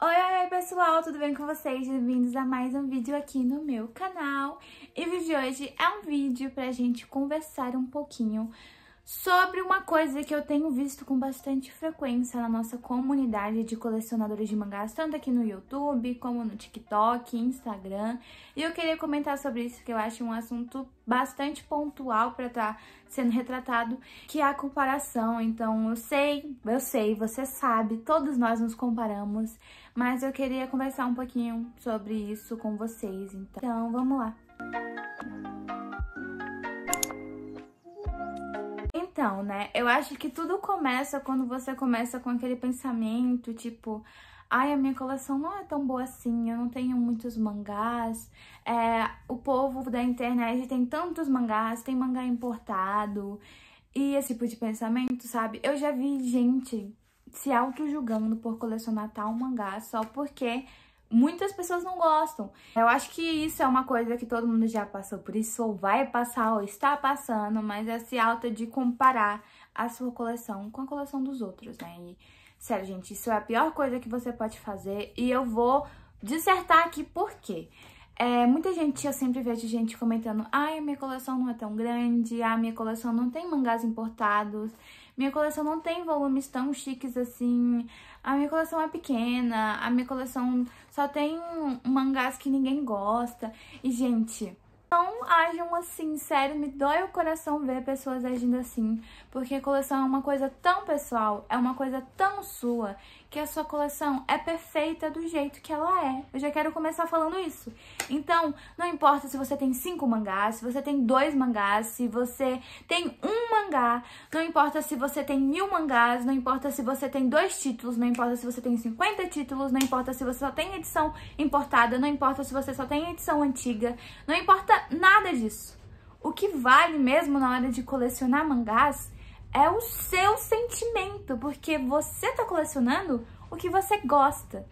Oi, oi, oi pessoal, tudo bem com vocês? Bem-vindos a mais um vídeo aqui no meu canal. E o vídeo de hoje é um vídeo pra gente conversar um pouquinho sobre uma coisa que eu tenho visto com bastante frequência na nossa comunidade de colecionadores de mangás, tanto aqui no YouTube, como no TikTok, Instagram. E eu queria comentar sobre isso, porque eu acho um assunto bastante pontual para estar tá sendo retratado, que é a comparação. Então, eu sei, eu sei, você sabe, todos nós nos comparamos, mas eu queria conversar um pouquinho sobre isso com vocês. Então, então vamos lá. Então, né? Eu acho que tudo começa quando você começa com aquele pensamento, tipo, ai, a minha coleção não é tão boa assim, eu não tenho muitos mangás, é, o povo da internet tem tantos mangás, tem mangá importado, e esse tipo de pensamento, sabe? Eu já vi gente se auto-julgando por colecionar tal mangá só porque muitas pessoas não gostam. Eu acho que isso é uma coisa que todo mundo já passou por isso, ou vai passar, ou está passando, mas é se alta de comparar a sua coleção com a coleção dos outros, né? E, sério, gente, isso é a pior coisa que você pode fazer e eu vou dissertar aqui por quê. É, muita gente, eu sempre vejo gente comentando, ai, minha coleção não é tão grande, a minha coleção não tem mangás importados, minha coleção não tem volumes tão chiques assim. A minha coleção é pequena, a minha coleção só tem mangás que ninguém gosta. E, gente, não ajam assim, sério, me dói o coração ver pessoas agindo assim, porque coleção é uma coisa tão pessoal, é uma coisa tão sua, que a sua coleção é perfeita do jeito que ela é. Eu já quero começar falando isso. Então, não importa se você tem cinco mangás, se você tem dois mangás, se você tem um mangá, não importa se você tem mil mangás, não importa se você tem dois títulos, não importa se você tem 50 títulos, não importa se você só tem edição importada, não importa se você só tem edição antiga, não importa nada disso. O que vale mesmo na hora de colecionar mangás é o seu sentimento, porque você tá colecionando o que você gosta.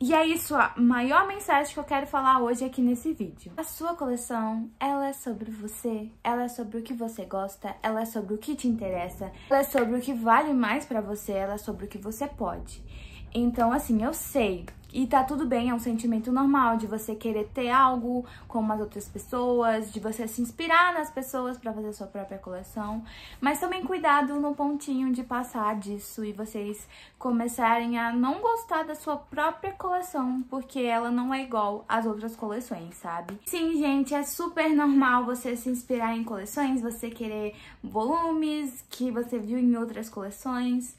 E é isso, a maior mensagem que eu quero falar hoje aqui nesse vídeo. A sua coleção, ela é sobre você, ela é sobre o que você gosta, ela é sobre o que te interessa, ela é sobre o que vale mais pra você, ela é sobre o que você pode. Então, assim, eu sei. E tá tudo bem, é um sentimento normal de você querer ter algo como as outras pessoas, de você se inspirar nas pessoas para fazer sua própria coleção. Mas também cuidado no pontinho de passar disso e vocês começarem a não gostar da sua própria coleção, porque ela não é igual às outras coleções, sabe? Sim, gente, é super normal você se inspirar em coleções, você querer volumes que você viu em outras coleções.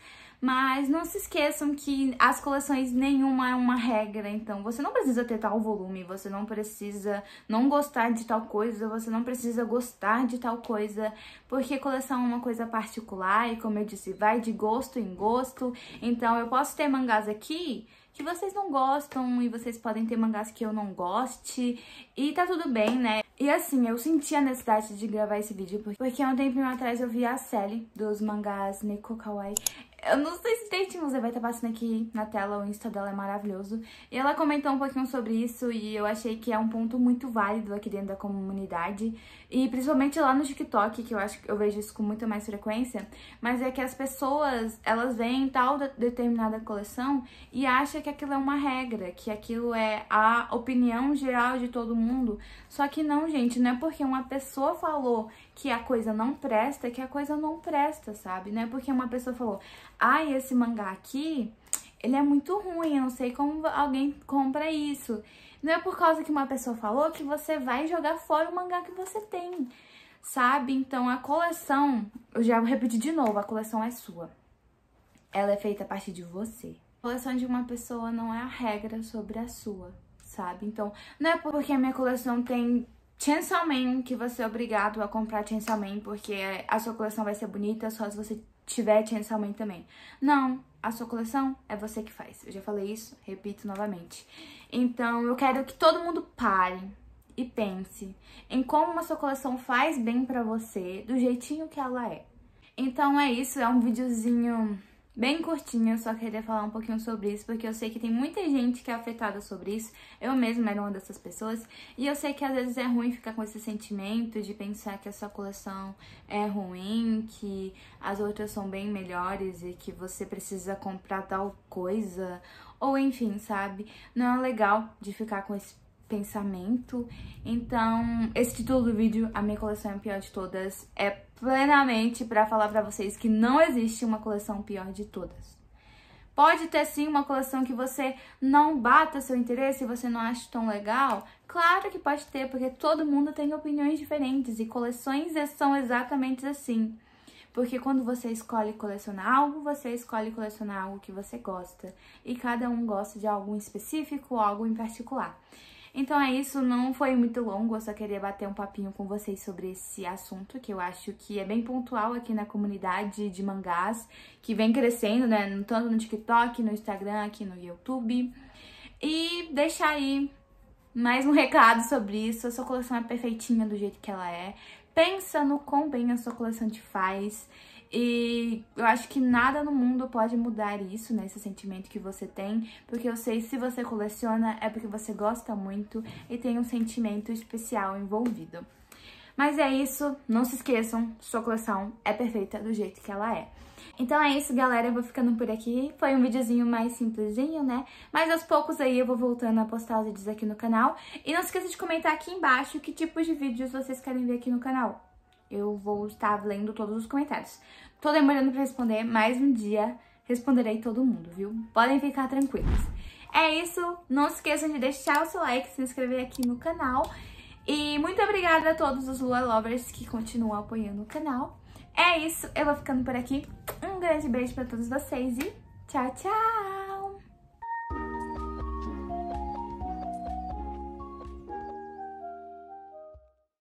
Mas não se esqueçam que as coleções nenhuma é uma regra, então você não precisa ter tal volume, você não precisa não gostar de tal coisa, você não precisa gostar de tal coisa, porque coleção é uma coisa particular e como eu disse, vai de gosto em gosto. Então eu posso ter mangás aqui que vocês não gostam e vocês podem ter mangás que eu não goste e tá tudo bem, né? E assim, eu senti a necessidade de gravar esse vídeo porque há um tempinho atrás eu vi a série dos mangás Neko Kawaii eu não sei se tem tipo, você vai estar tá passando aqui na tela, o Insta dela é maravilhoso. E ela comentou um pouquinho sobre isso e eu achei que é um ponto muito válido aqui dentro da comunidade. E principalmente lá no TikTok, que eu acho que eu vejo isso com muita mais frequência. Mas é que as pessoas, elas veem tal determinada coleção e acham que aquilo é uma regra, que aquilo é a opinião geral de todo mundo. Só que não, gente, não é porque uma pessoa falou que a coisa não presta, que a coisa não presta, sabe? Não é porque uma pessoa falou, ai, esse mangá aqui, ele é muito ruim, eu não sei como alguém compra isso. Não é por causa que uma pessoa falou que você vai jogar fora o mangá que você tem, sabe? Então a coleção, eu já vou repetir de novo, a coleção é sua. Ela é feita a partir de você. A coleção de uma pessoa não é a regra sobre a sua, sabe? Então não é porque a minha coleção tem Chainsaw Man que você é obrigado a comprar Chainsaw Man porque a sua coleção vai ser bonita só se você tiver chance mãe também. Não, a sua coleção é você que faz. Eu já falei isso, repito novamente. Então, eu quero que todo mundo pare e pense em como a sua coleção faz bem para você, do jeitinho que ela é. Então é isso, é um videozinho bem curtinho, eu só queria falar um pouquinho sobre isso, porque eu sei que tem muita gente que é afetada sobre isso, eu mesma era uma dessas pessoas, e eu sei que às vezes é ruim ficar com esse sentimento de pensar que a sua coleção é ruim, que as outras são bem melhores e que você precisa comprar tal coisa, ou enfim, sabe? Não é legal de ficar com esse pensamento. Então, esse título do vídeo, A Minha Coleção é a Pior de Todas, é plenamente para falar para vocês que não existe uma coleção pior de todas. Pode ter sim uma coleção que você não bata seu interesse e você não acha tão legal? Claro que pode ter, porque todo mundo tem opiniões diferentes e coleções são exatamente assim. Porque quando você escolhe colecionar algo, você escolhe colecionar algo que você gosta. E cada um gosta de algo específico, algo em particular. Então é isso, não foi muito longo, eu só queria bater um papinho com vocês sobre esse assunto, que eu acho que é bem pontual aqui na comunidade de mangás, que vem crescendo, né, tanto no TikTok, no Instagram, aqui no YouTube. E deixar aí mais um recado sobre isso, a sua coleção é perfeitinha do jeito que ela é. Pensa no quão bem a sua coleção te faz. E eu acho que nada no mundo pode mudar isso, né? Esse sentimento que você tem. Porque eu sei se você coleciona, é porque você gosta muito e tem um sentimento especial envolvido. Mas é isso, não se esqueçam, sua coleção é perfeita do jeito que ela é. Então é isso, galera, eu vou ficando por aqui. Foi um videozinho mais simplesinho, né? Mas aos poucos aí eu vou voltando a postar os vídeos aqui no canal. E não se esqueça de comentar aqui embaixo que tipos de vídeos vocês querem ver aqui no canal. Eu vou estar lendo todos os comentários. Tô demorando pra responder, mas um dia responderei todo mundo, viu? Podem ficar tranquilos. É isso, não se esqueçam de deixar o seu like, se inscrever aqui no canal. E muito obrigada a todos os Lua Lovers que continuam apoiando o canal. É isso, eu vou ficando por aqui. Um grande beijo pra todos vocês e tchau, tchau!